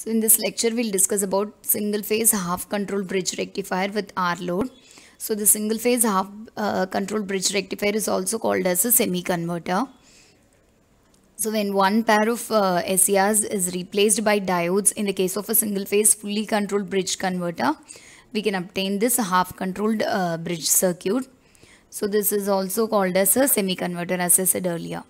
So in this lecture we'll discuss about single phase half control bridge rectifier with R load. So the single phase half uh, control bridge rectifier is also called as a semi converter. So when one pair of uh, SERs is replaced by diodes in the case of a single phase fully controlled bridge converter, we can obtain this half controlled uh, bridge circuit. So this is also called as a semi converter as I said earlier.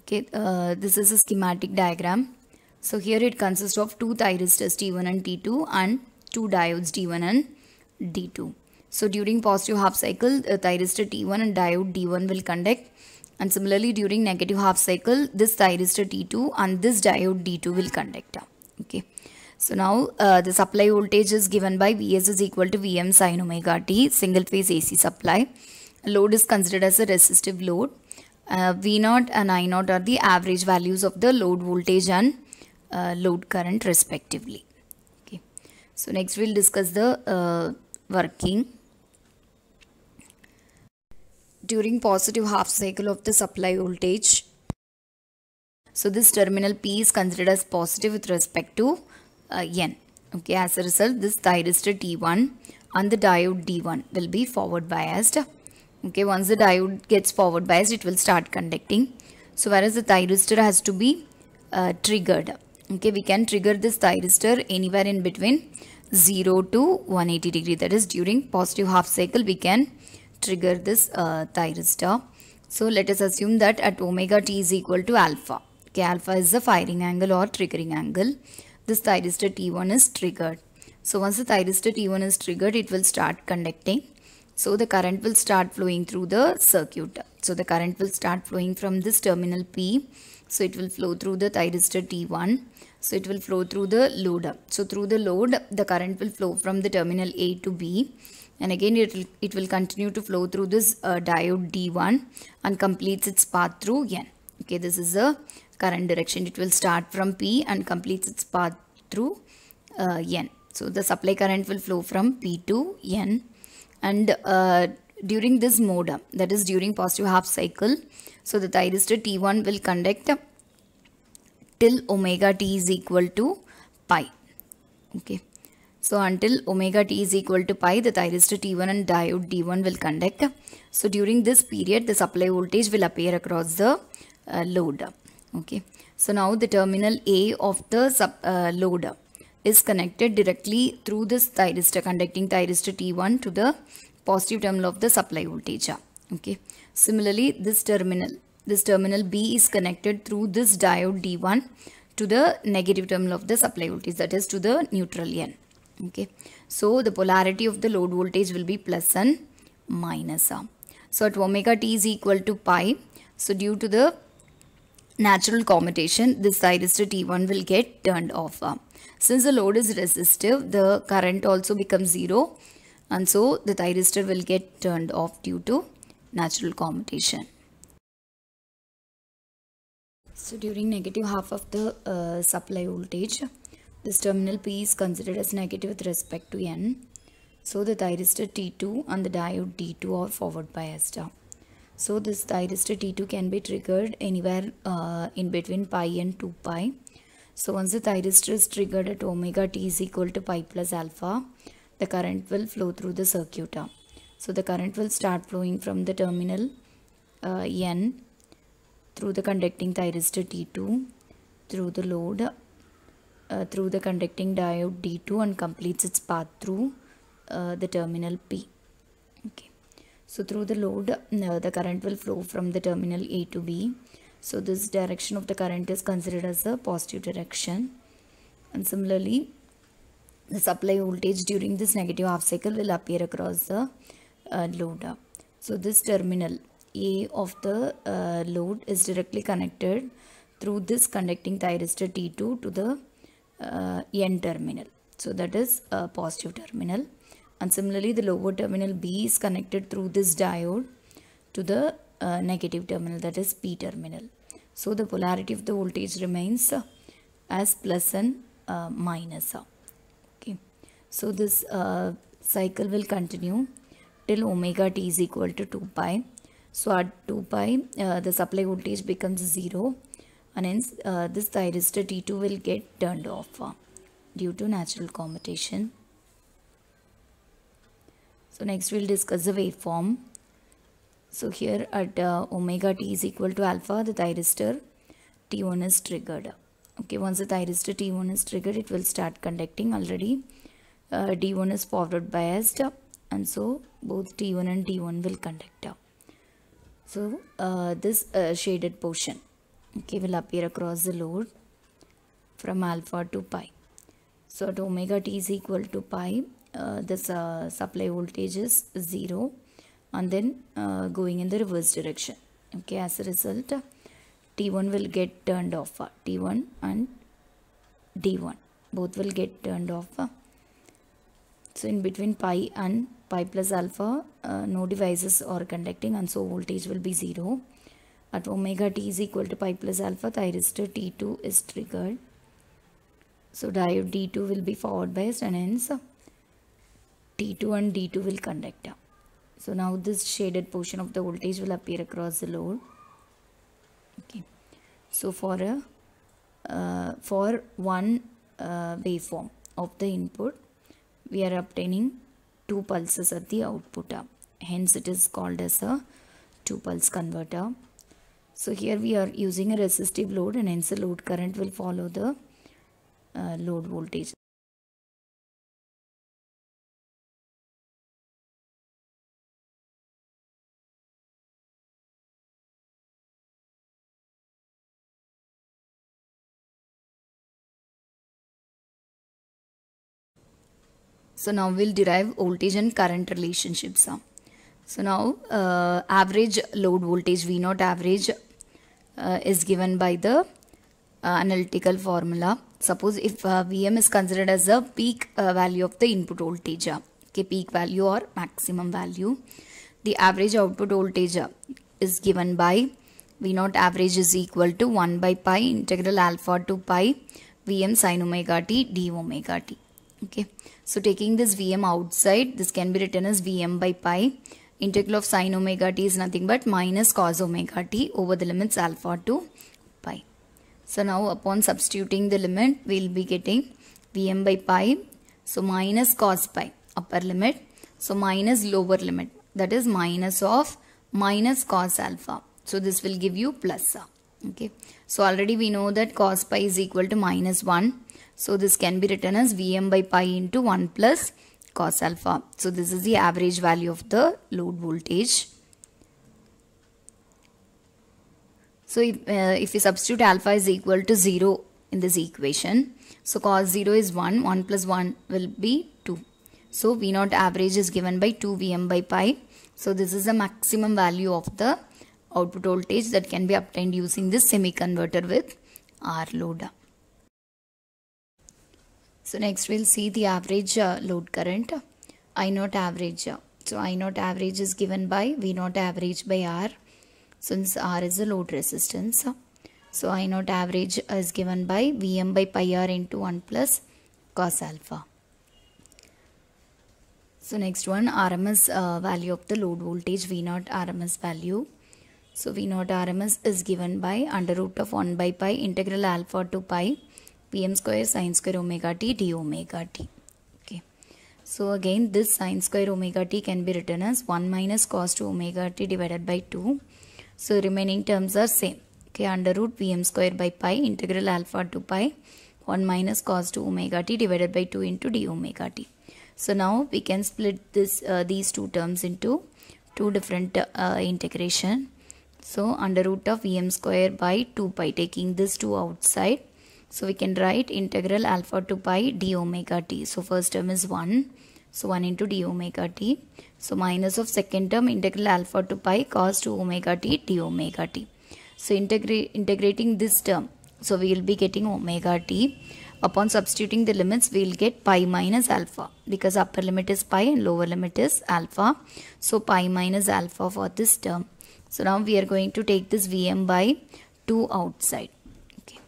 Okay, uh, this is a schematic diagram. So here it consists of two thyristors T1 and T2 and two diodes D1 and D2. So during positive half cycle, the thyristor T1 and diode D1 will conduct and similarly during negative half cycle, this thyristor T2 and this diode D2 will conduct. Okay. So now uh, the supply voltage is given by Vs is equal to Vm sin omega t single phase AC supply. Load is considered as a resistive load. Uh, V0 and I0 are the average values of the load voltage and uh, load current respectively okay so next we'll discuss the uh, working during positive half cycle of the supply voltage so this terminal P is considered as positive with respect to uh, N. Okay, as a result, this thyristor T1 and the diode D1 will be forward biased. Okay, once the diode gets forward biased, it will start conducting. So whereas the thyristor has to be uh, triggered okay we can trigger this thyristor anywhere in between 0 to 180 degree that is during positive half cycle we can trigger this uh, thyristor so let us assume that at omega t is equal to alpha okay alpha is the firing angle or triggering angle this thyristor t1 is triggered so once the thyristor t1 is triggered it will start conducting so the current will start flowing through the circuit so the current will start flowing from this terminal p so it will flow through the thyristor T1. So it will flow through the loader. So through the load, the current will flow from the terminal A to B. And again, it will, it will continue to flow through this uh, diode D1 and completes its path through N. Okay, this is the current direction. It will start from P and completes its path through uh, N. So the supply current will flow from P to N and uh, during this mode that is during positive half cycle so the thyristor t1 will conduct till omega t is equal to pi okay so until omega t is equal to pi the thyristor t1 and diode d1 will conduct so during this period the supply voltage will appear across the uh, load okay so now the terminal a of the sub, uh, load is connected directly through this thyristor conducting thyristor T1 to the positive terminal of the supply voltage okay similarly this terminal this terminal b is connected through this diode d1 to the negative terminal of the supply voltage that is to the neutralian okay so the polarity of the load voltage will be plus plus n minus r so at omega t is equal to pi so due to the natural commutation this thyristor t1 will get turned off since the load is resistive the current also becomes zero and so the thyristor will get turned off due to natural commutation. So during negative half of the uh, supply voltage, this terminal P is considered as negative with respect to N. So the thyristor T2 and the diode D2 are forward biased. So this thyristor T2 can be triggered anywhere uh, in between pi and 2 pi. So once the thyristor is triggered at omega T is equal to pi plus alpha, the current will flow through the circuit So the current will start flowing from the terminal uh, N through the conducting thyristor T2 through the load uh, through the conducting diode D2 and completes its path through uh, the terminal P. Okay. So through the load uh, the current will flow from the terminal A to B. So this direction of the current is considered as the positive direction and similarly the supply voltage during this negative half cycle will appear across the uh, loader. So this terminal A of the uh, load is directly connected through this conducting thyristor T2 to the uh, N terminal. So that is a positive terminal. And similarly the lower terminal B is connected through this diode to the uh, negative terminal that is P terminal. So the polarity of the voltage remains as plus and uh, minus. So this uh, cycle will continue till omega t is equal to 2 pi. So at 2 pi, uh, the supply voltage becomes 0 and hence uh, this thyristor T2 will get turned off uh, due to natural commutation. So next we'll discuss the waveform. So here at uh, omega t is equal to alpha, the thyristor T1 is triggered. Okay, once the thyristor T1 is triggered, it will start conducting already. Uh, d1 is forward biased and so both t1 and d1 will conduct so uh, this uh, shaded portion okay will appear across the load from alpha to pi so at omega t is equal to pi uh, this supply voltage is zero and then uh, going in the reverse direction okay as a result t1 will get turned off t1 and d1 both will get turned off so in between pi and pi plus alpha, uh, no devices are conducting and so voltage will be 0. At omega t is equal to pi plus alpha, thyristor T2 is triggered. So diode D2 will be forward biased and hence T2 and D2 will conduct. So now this shaded portion of the voltage will appear across the load. Okay. So for a uh, for one uh, waveform of the input we are obtaining two pulses at the output hence it is called as a two pulse converter so here we are using a resistive load and hence the load current will follow the uh, load voltage So now we'll derive voltage and current relationships. So now uh, average load voltage V naught average uh, is given by the uh, analytical formula. Suppose if uh, Vm is considered as the peak uh, value of the input voltage, okay, peak value or maximum value, the average output voltage is given by V naught average is equal to 1 by pi integral alpha to pi Vm sin omega t d omega t okay so taking this vm outside this can be written as vm by pi integral of sine omega t is nothing but minus cos omega t over the limits alpha to pi so now upon substituting the limit we'll be getting vm by pi so minus cos pi upper limit so minus lower limit that is minus of minus cos alpha so this will give you plus alpha okay so already we know that cos pi is equal to minus 1 so this can be written as vm by pi into 1 plus cos alpha so this is the average value of the load voltage so if, uh, if we substitute alpha is equal to 0 in this equation so cos 0 is 1 1 plus 1 will be 2 so v naught average is given by 2 vm by pi so this is the maximum value of the output voltage that can be obtained using this semiconverter with R load. So next we'll see the average uh, load current, I not average. So I not average is given by V not average by R since R is the load resistance. So I not average is given by Vm by pi R into 1 plus cos alpha. So next one RMS uh, value of the load voltage V not RMS value. So we know RMS is given by under root of 1 by pi integral alpha to pi pm square sine square omega t d omega t. Okay. So again this sine square omega t can be written as 1 minus cos 2 omega t divided by 2. So remaining terms are same. Okay, under root pm square by pi integral alpha to pi 1 minus cos 2 omega t divided by 2 into d omega t. So now we can split this uh, these two terms into two different uh, integration. So under root of Vm square by 2 pi taking this 2 outside. So we can write integral alpha to pi d omega t. So first term is 1. So 1 into d omega t. So minus of second term integral alpha to pi cos 2 omega t d omega t. So integra integrating this term. So we will be getting omega t. Upon substituting the limits we will get pi minus alpha because upper limit is pi and lower limit is alpha. So pi minus alpha for this term so now we are going to take this vm by 2 outside okay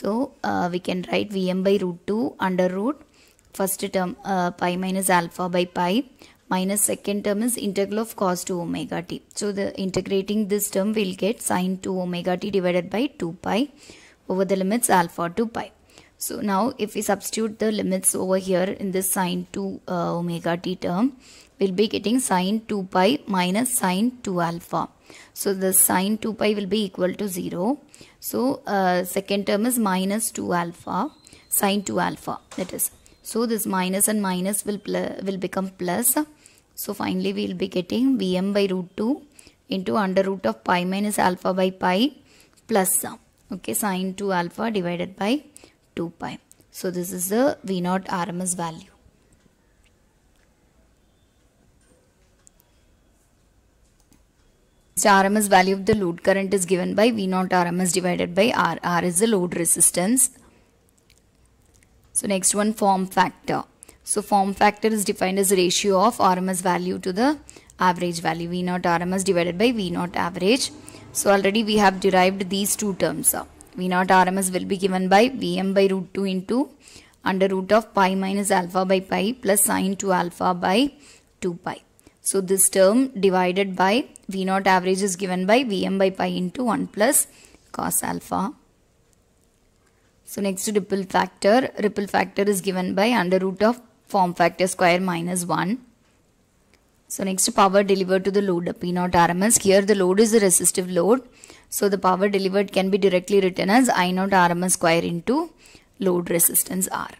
so uh, we can write vm by root 2 under root first term uh, pi minus alpha by pi minus second term is integral of cos 2 omega t so the integrating this term will get sine 2 omega t divided by 2 pi over the limits alpha to pi so now if we substitute the limits over here in this sine 2 uh, omega t term will be getting sine 2 pi minus sine 2 alpha. So the sine 2 pi will be equal to 0. So uh, second term is minus 2 alpha, sine 2 alpha that is. So this minus and minus will, will become plus. So finally we will be getting Vm by root 2 into under root of pi minus alpha by pi plus okay sine 2 alpha divided by 2 pi. So this is the V0 RMS value. So RMS value of the load current is given by V naught RMS divided by R. R is the load resistance. So next one form factor. So form factor is defined as ratio of RMS value to the average value V naught RMS divided by V naught average. So already we have derived these two terms. V naught RMS will be given by Vm by root 2 into under root of pi minus alpha by pi plus sine 2 alpha by 2 pi. So this term divided by V naught average is given by Vm by pi into 1 plus cos alpha. So next to ripple factor, ripple factor is given by under root of form factor square minus 1. So next power delivered to the load P naught RMS. Here the load is a resistive load. So the power delivered can be directly written as I naught RMS square into load resistance R.